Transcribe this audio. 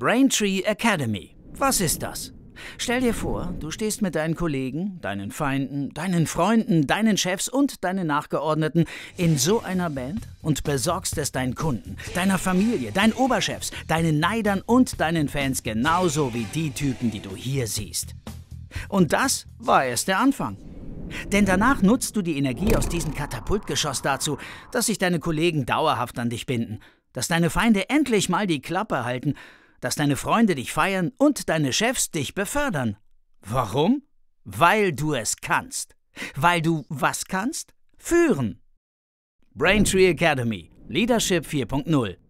Braintree Academy. Was ist das? Stell dir vor, du stehst mit deinen Kollegen, deinen Feinden, deinen Freunden, deinen Chefs und deinen Nachgeordneten in so einer Band und besorgst es deinen Kunden, deiner Familie, deinen Oberchefs, deinen Neidern und deinen Fans genauso wie die Typen, die du hier siehst. Und das war erst der Anfang. Denn danach nutzt du die Energie aus diesem Katapultgeschoss dazu, dass sich deine Kollegen dauerhaft an dich binden, dass deine Feinde endlich mal die Klappe halten dass deine Freunde dich feiern und deine Chefs dich befördern. Warum? Weil du es kannst. Weil du was kannst? Führen. Braintree Academy. Leadership 4.0